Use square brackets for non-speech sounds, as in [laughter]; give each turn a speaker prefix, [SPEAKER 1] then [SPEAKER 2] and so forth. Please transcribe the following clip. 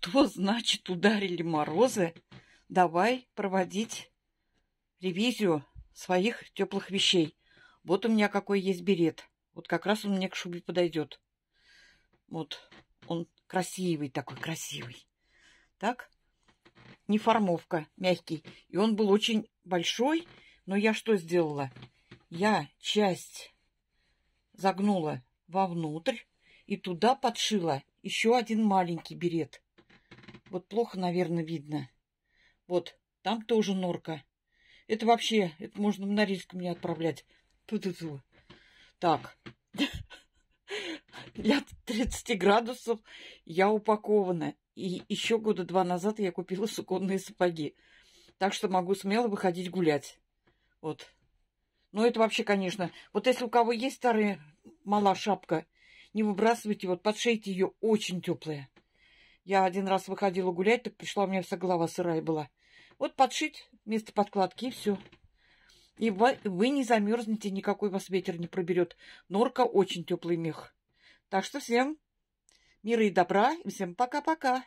[SPEAKER 1] Что значит ударили морозы? Давай проводить ревизию своих теплых вещей. Вот у меня какой есть берет. Вот как раз он мне к шубе подойдет. Вот он красивый такой, красивый. Так? Не формовка, мягкий. И он был очень большой, но я что сделала? Я часть загнула вовнутрь и туда подшила еще один маленький берет. Вот плохо, наверное, видно. Вот, там тоже норка. Это вообще, это можно на риск мне отправлять. Ту -ту -ту. Так. [laughs] Для 30 градусов я упакована. И еще года два назад я купила суконные сапоги. Так что могу смело выходить гулять. Вот. Но ну, это вообще, конечно... Вот если у кого есть старая мала шапка, не выбрасывайте, вот подшейте ее очень теплая. Я один раз выходила гулять, так пришла, у меня вся голова сырая была. Вот подшить вместо подкладки и все. И вы, вы не замерзнете, никакой вас ветер не проберет. Норка очень теплый мех. Так что всем мира и добра, всем пока-пока.